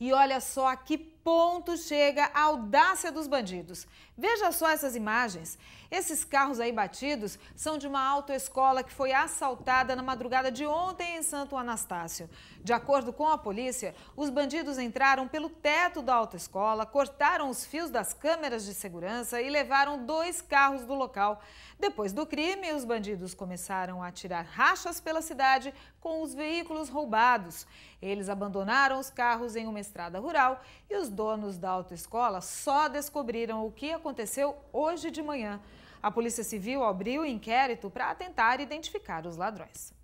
E olha só que ponto chega a audácia dos bandidos. Veja só essas imagens. Esses carros aí batidos são de uma autoescola que foi assaltada na madrugada de ontem em Santo Anastácio. De acordo com a polícia, os bandidos entraram pelo teto da autoescola, cortaram os fios das câmeras de segurança e levaram dois carros do local. Depois do crime, os bandidos começaram a tirar rachas pela cidade com os veículos roubados. Eles abandonaram os carros em uma estrada rural e os os donos da autoescola só descobriram o que aconteceu hoje de manhã. A Polícia Civil abriu o inquérito para tentar identificar os ladrões.